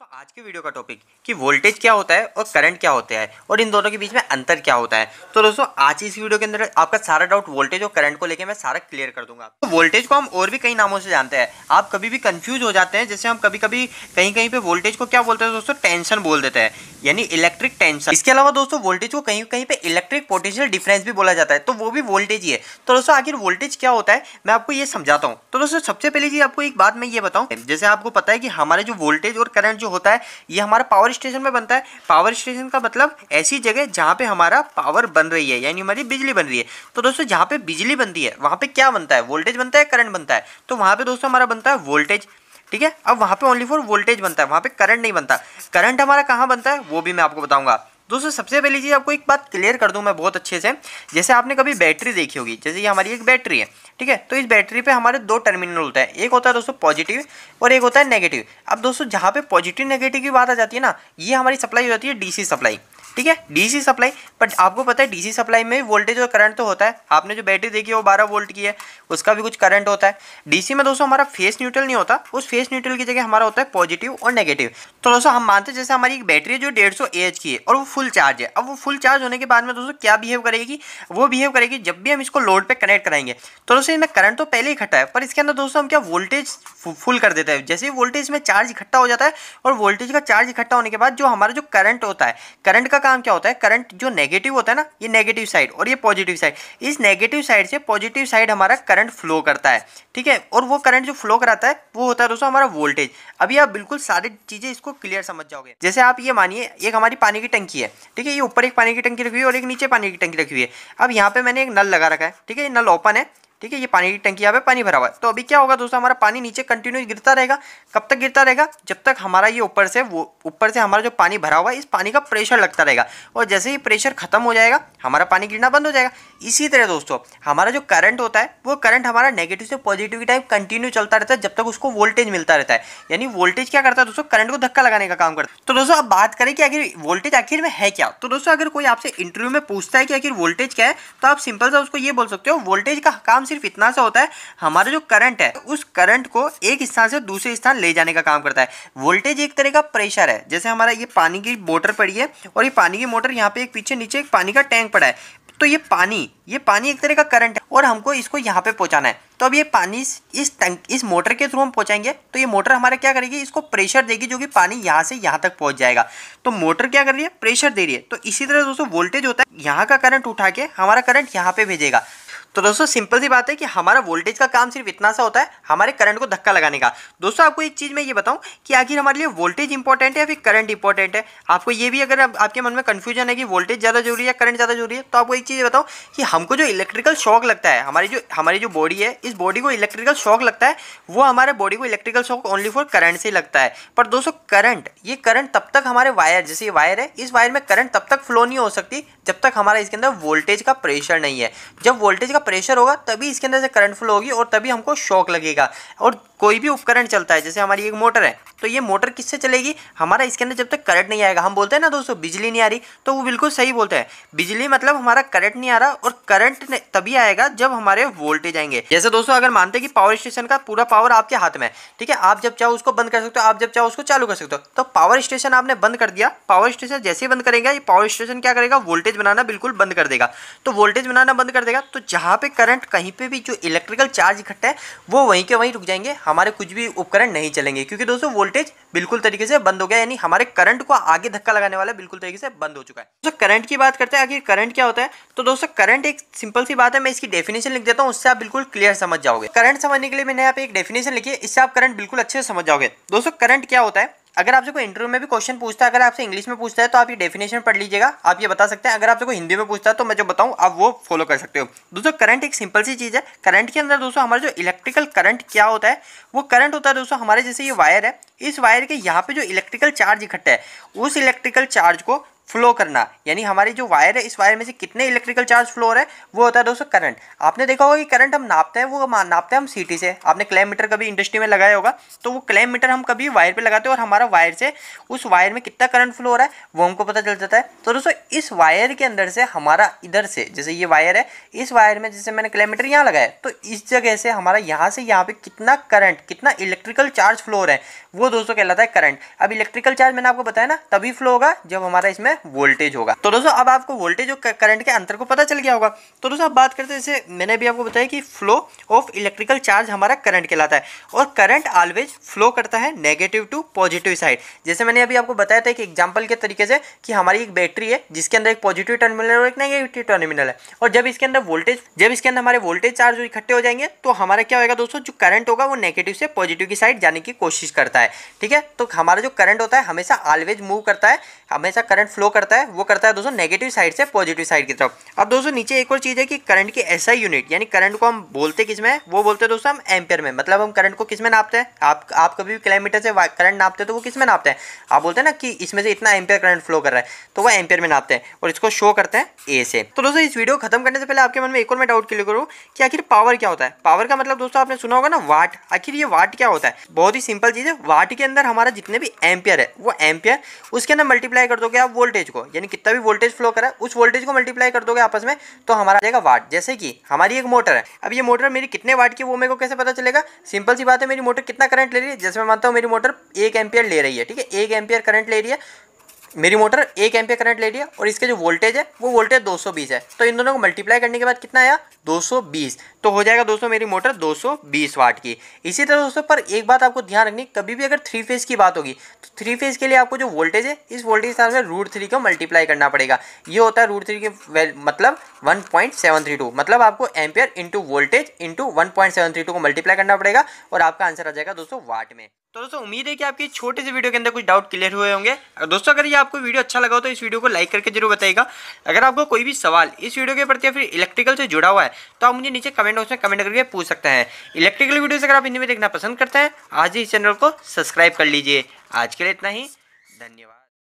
दोस्तों आज के वीडियो का टॉपिक कि वोल्टेज क्या होता है और करंट क्या होता है और इन दोनों के बीच में अंतर क्या होता है तो दोस्तों आज इस वीडियो के अंदर आपका सारा डाउट वोल्टेज और करंट को लेके मैं सारा क्लियर कर दूंगा तो वोल्टेज को हम और भी कई नामों से जानते हैं आप कभी भी कंफ्यूज हो जाते हैं जैसे हम कभी कभी कहीं कहीं पे वोल्टेज को क्या बोलते हैं दोस्तों टेंशन बोल देते हैं यानी इलेक्ट्रिक टेंशन इसके अलावा दोस्तों वोल्टेज को कहीं कहीं पे इलेक्ट्रिक पोटेंशियल डिफरेंस भी बोला जाता है तो वो भी वोल्टेज ही है तो दोस्तों आखिर वोल्टेज क्या होता है मैं आपको ये समझाता हूँ तो दोस्तों सबसे पहले जी आपको एक बात मैं ये बताऊँ जैसे आपको पता है कि हमारे जो वोल्टेज और करंट जो होता है ये हमारा पावर स्टेशन में बनता है पावर स्टेशन का मतलब ऐसी जगह जहाँ पे हमारा पावर बन रही है यानी हमारी बिजली बन रही है तो दोस्तों जहाँ पे बिजली बनती है वहाँ पे क्या बनता है वोल्टेज बनता है करंट बनता है तो वहाँ पे दोस्तों हमारा बनता है वोल्टेज ठीक है अब वहाँ पे ओनली फॉर वोल्टेज बनता है वहाँ पे करंट नहीं बनता करंट हमारा कहाँ बनता है वो भी मैं आपको बताऊंगा दोस्तों सबसे पहली चीज़ आपको एक बात क्लियर कर दूँ मैं बहुत अच्छे से जैसे आपने कभी बैटरी देखी होगी जैसे ये हमारी एक बैटरी है ठीक है तो इस बैटरी पे हमारे दो टर्मिनल होता है एक होता है दोस्तों पॉजिटिव और एक होता है नेगेटिव अब दोस्तों जहाँ पे पॉजिटिव नेगेटिव की बात आ जाती है ना ये हमारी सप्लाई हो जाती है डीसी सप्लाई ठीक है डीसी सप्लाई बट आपको पता है डीसी सप्लाई में वोल्टेज और करंट तो होता है आपने जो बैटरी देखी है वो बारह वोल्ट की है उसका भी कुछ करंट होता है डीसी में दोस्तों हमारा फेस न्यूट्रल नहीं होता उस फेस न्यूट्रल की जगह हमारा होता है पॉजिटिव और नेगेटिव तो दोस्तों हम मानते जैसे हमारी एक बैटरी है जो डेढ़ सौ की है और वो फुल चार्ज है अब वो फुल चार्ज होने के बाद में दोस्तों क्या बिहेव करेगी वो बिहेव करेगी जब भी हम इसको लोड पर कनेक्ट कराएंगे तो दोस्तों इसमें करंट तो पहले ही इकट्ठा है पर इसके अंदर दोस्तों हम क्या वोल्टेज फुल कर देते हैं जैसे ही वोल्टेज में चार्ज इकट्ठा हो जाता है और वोल्टेज का चार्ज इकट्ठा होने के बाद जो हमारा जो करंट होता है करंट का काम क्या होता है करंट जो नेगेटिव होता है ना ये नेगेटिव साइड और ये पॉजिटिव साइड इस नेगेटिव साइड से पॉजिटिव साइड हमारा करंट फ्लो करता है ठीक है और वो करंट जो फ्लो कराता है वो होता है दोस्तों हमारा वोल्टेज अभी आप बिल्कुल सारी चीज़ें इसको क्लियर समझ जाओगे जैसे आप ये मानिए एक हमारी पानी की टंकी है ठीक है ये ऊपर एक पानी की टंकी रखी हुई है और एक नीचे पानी की टंकी रखी हुई है अब यहाँ पे मैंने एक नल लगा रखा है ठीक है ये नल ओपन है ठीक है ये पानी की टंकी यहाँ पे पानी भरा हुआ है तो अभी क्या होगा दोस्तों हमारा पानी नीचे कंटिन्यू गिरता रहेगा कब तक गिरता रहेगा जब तक हमारा ये ऊपर से वो ऊपर से हमारा जो पानी भरा हुआ है इस पानी का प्रेशर लगता रहेगा और जैसे ही प्रेशर खत्म हो जाएगा हमारा पानी गिरना बंद हो जाएगा इसी तरह दोस्तों हमारा जो करंट होता है वो करंट हमारा नेगेटिव से पॉजिटिव टाइप कंटिन्यू चलता रहता है जब तक उसको वोल्टेज मिलता रहता है यानी वोल्टेज क्या करता है दोस्तों करंट को धक्का लगाने का काम करता है तो दोस्तों अब बात करें कि आखिर वोल्टेज आखिर में है क्या तो दोस्तों अगर कोई आपसे इंटरव्यू में पूछता है कि आखिर वोल्टेज क्या है तो आप सिंपल सा उसको ये बोल सकते हो वोल्टेज का काम सिर्फ इतना सा होता है हमारा जो करंट है उस करंट को एक स्थान से दूसरे स्थान ले जाने का काम करता है वोल्टेज एक तरह का प्रेशर है जैसे हमारा ये पानी की मोटर पड़ी है और ये पानी की मोटर यहाँ पे एक पीछे नीचे एक पानी का टैंक पड़ा है तो ये पानी ये पानी एक तरह का करंट है और हमको इसको यहाँ पे पहुँचाना है तो अब ये पानी इस टंक इस मोटर के थ्रू हम पहुँचाएंगे तो ये मोटर हमारा क्या करेगी इसको प्रेशर देगी जो कि पानी यहाँ से यहाँ तक पहुँच जाएगा तो मोटर क्या कर रही है प्रेशर दे रही है तो इसी तरह दोस्तों वोल्टेज होता है यहाँ का करंट उठा के हमारा करंट यहाँ पे भेजेगा तो दोस्तों सिंपल सी बात है कि हमारा वोल्टेज का काम सिर्फ इतना सा होता है हमारे करंट को धक्का लगाने का दोस्तों आपको एक चीज़ मैं ये बताऊं कि आखिर हमारे लिए वोल्टेज इंपॉर्टेंट है या फिर करंट इंपॉर्टेंट है आपको ये भी अगर आपके मन में कन्फ्यूजन है कि वोल्टेज ज़्यादा जरूरी है या करंट ज़्यादा जरूरी है तो आपको एक चीज़ बताऊँ कि हमको जो इलेक्ट्रिकल शॉक लगता है हमारी जो हमारी जो बॉडी है इस बॉडी को इलेक्ट्रिकल शॉक लगता है वो हमारे बॉडी को electrical shock only for current से लगता है पर दोस्तों करंट ये करंट तब तक हमारे वायर जैसे ये वायर है इस वायर में करंट तब तक फ्लो नहीं हो सकती जब तक हमारा इसके अंदर वोल्टेज का प्रेशर नहीं है जब वोल्टेज का प्रेशर होगा तभी इसके अंदर से करंट फ्लो होगी और तभी हमको शॉक लगेगा और कोई भी उपकरण चलता है जैसे हमारी एक मोटर है तो ये मोटर किससे चलेगी हमारा इसके अंदर जब तक करंट नहीं आएगा हम बोलते हैं ना दोस्तों बिजली नहीं आ रही तो वो बिल्कुल सही बोलते हैं बिजली मतलब हमारा करंट नहीं आ रहा और करंट तभी आएगा जब हमारे वोल्टेज आएंगे जैसे दोस्तों अगर मानते हैं कि पावर स्टेशन का पूरा पावर आपके हाथ में है ठीक है आप जब चाहो उसको बंद कर सकते हो आप जब चाहो उसको चालू कर सकते हो तो पावर स्टेशन आपने बंद कर दिया पावर स्टेशन जैसे ही बंद करेंगे ये पावर स्टेशन क्या करेगा वोल्टेज बनाना बिल्कुल बंद कर देगा तो वोल्टेज बनाना बंद कर देगा तो जहाँ पे करंट कहीं पर भी जो इलेक्ट्रिकल चार्ज इकट्ठा है वो वहीं के वहीं रुक जाएंगे हमारे कुछ भी उपकरण नहीं चलेंगे क्योंकि दोस्तों वोल्टेज बिल्कुल तरीके से बंद हो गया यानी हमारे करंट को आगे धक्का लगाने वाला बिल्कुल तरीके से बंद हो चुका है दोस्तों करंट की बात करते हैं आखिर करंट क्या होता है तो दोस्तों करंट एक सिंपल सी बात है मैं इसकी डेफिनेशन लिख देता हूँ उससे आप बिल्कुल क्लियर समझ जाओगे करंट समझने के लिए मैंने यहाँ पे एक डेफिनेशन लिखी है इससे आप करंट बिल्कुल अच्छे से समझ जाओगे दोस्तों करंट क्या होता है अगर आपसे कोई इंटरव्यू में भी क्वेश्चन पूछता है अगर आपसे इंग्लिश में पूछता है तो आप ये डेफिनेशन पढ़ लीजिएगा आप ये बता सकते हैं अगर आपसे कोई हिंदी में पूछता है तो मैं जो बताऊँ आप वो फॉलो कर सकते हो दोस्तों करंट एक सिंपल सी चीज़ है करंट के अंदर दोस्तों हमारा जो इलेक्ट्रिकल करंट क्या होता है वो करंट होता है दोस्तों हमारे जैसे ये वायर है इस वायर के यहाँ पे जो इलेक्ट्रिकल चार्ज इकट्ठा है उस इलेक्ट्रिकल चार्ज को फ्लो करना यानी हमारी जो वायर है इस वायर में से कितने इलेक्ट्रिकल चार्ज फ्लो है वो होता है दोस्तों करंट आपने देखा होगा कि करंट हम नापते हैं वो नापते हैं हम सीटी से आपने क्लैम मीटर कभी इंडस्ट्री में लगाया होगा तो वो क्लैम मीटर हम कभी वायर पे लगाते हैं और हमारा वायर से उस वायर में कितना करंट फ्लो हो रहा है वो हमको पता चल जाता है तो दोस्तों इस वायर के अंदर से हमारा इधर से जैसे ये वायर है इस वायर में जैसे मैंने क्लैम मीटर यहाँ लगाया तो इस जगह से हमारा यहाँ से यहाँ पर कितना करंट कितना इलेक्ट्रिकल चार्ज फ्लो है वो दोस्तों कहलाता है करंट अब इलेक्ट्रिकल चार्ज मैंने आपको बताया ना तभी फ्लो होगा जब हमारा इसमें वोल्टेज होगा तो दोस्तों अब आपको वोल्टेज और करंट के अंतर को पता चल गया होगा तो दोस्तों अब बात करते हैं जैसे मैंने भी आपको बताया कि फ्लो ऑफ इलेक्ट्रिकल चार्ज हमारा करंट कहलाता है और करंट ऑलवेज फ्लो करता है नेगेटिव टू पॉजिटिव साइड जैसे मैंने अभी आपको बताया था एक एग्जाम्पल के तरीके से कि हमारी एक बैटरी है जिसके अंदर एक पॉजिटिव टर्मिनल और एक नेगेटिव टर्मिनल है और जब इसके अंदर वोल्टेज जब इसके अंदर हमारे वोल्टेज चार्ज इकट्ठे हो जाएंगे तो हमारा क्या होगा दोस्तों जो करंट होगा वो नेगेटिव से पॉजिटिव की साइड जाने की कोशिश करता है ठीक है तो हमारा जो करंट होता है हमेशा ऑलवेज मूव करता है हमेशा करंट फ्लो करता है वो करता है दोस्तों नेगेटिव साइड से पॉजिटिव साइड की तरफ अब दोस्तों नीचे एक और चीज़ है कि करंट की ऐसा यूनिट यानी करंट को हम बोलते किस में वो बोलते हैं दोस्तों हम एम्पियर में मतलब हम करंट को किस में नापते हैं आप आप कभी भी किलोमीटर से करंट नापते हैं तो वो किस में नापते हैं आप बोलते हैं ना कि इसमें से इतना एम्पियर करंट फ्लो कर रहा है तो वो एम्पियर में नापते हैं और इसको शो करते हैं ए से तो दोस्तों इस वीडियो खत्म करने से पहले आपके मन में एक और मैं डाउट क्लियर करूँ कि आखिर पावर क्या होता है पावर का मतलब दोस्तों आपने सुना होगा ना वाट आखिर ये वाट क्या होता है बहुत ही सिंपल चीज़ है वाट के अंदर हमारा जितने भी एम्पियर है वो एम्पियर उसके अंदर मल्टीप्लाई कर दोगे आप वोल्टेज वोल्टेज को यानी कितना भी वोल्टेज फ्लो करा उस वोल्टेज को मल्टीप्लाई कर दोगे आपस में तो हमारा जाएगा वाट जैसे कि हमारी एक मोटर है अब ये मोटर मेरी कितने वाट की वो मेरे को कैसे पता चलेगा सिंपल सी बात है मेरी मोटर कितना करंट ले रही है जैसे मैं मानता हूँ मेरी मोटर एक एम्पियर ले रही है ठीक है एक एम्पियर करंट ले रही है मेरी मोटर एक एम्पियर करंट ले रही है और इसके जो वोल्टेज है वो वोल्टेज 220 है तो इन दोनों को मल्टीप्लाई करने के बाद कितना आया 220 तो हो जाएगा दोस्तों मेरी मोटर 220 वाट की इसी तरह दोस्तों पर एक बात आपको ध्यान रखनी कभी भी अगर थ्री फेज की बात होगी तो थ्री फेज के लिए आपको जो वोल्टेज है इस वोल्टेज के साथ रूट थ्री को मल्टीप्लाई करना पड़ेगा ये होता है रूट थ्री के मतलब वन मतलब आपको ampere into voltage into one को मल्टीप्लाई करना पड़ेगा और आपका आंसर आ जाएगा दोस्तों वाट में तो दोस्तों उम्मीद है कि आपकी छोटे से वीडियो के अंदर कुछ डाउट क्लियर हुए होंगे दोस्तों अगर ये आपको वीडियो अच्छा लगा हो तो इस वीडियो को लाइक करके जरूर बताएगा अगर आपको कोई भी सवाल इस वीडियो के प्रति या फिर इलेक्ट्रिकल से जुड़ा हुआ है तो आप मुझे नीचे कमेंट बॉक्स में कमेंट करके पूछ सकते हैं इलेक्ट्रिकल वीडियोस अगर आप इन्हें देखना पसंद करते हैं आज ही इस चैनल को सब्सक्राइब कर लीजिए आज के लिए इतना ही धन्यवाद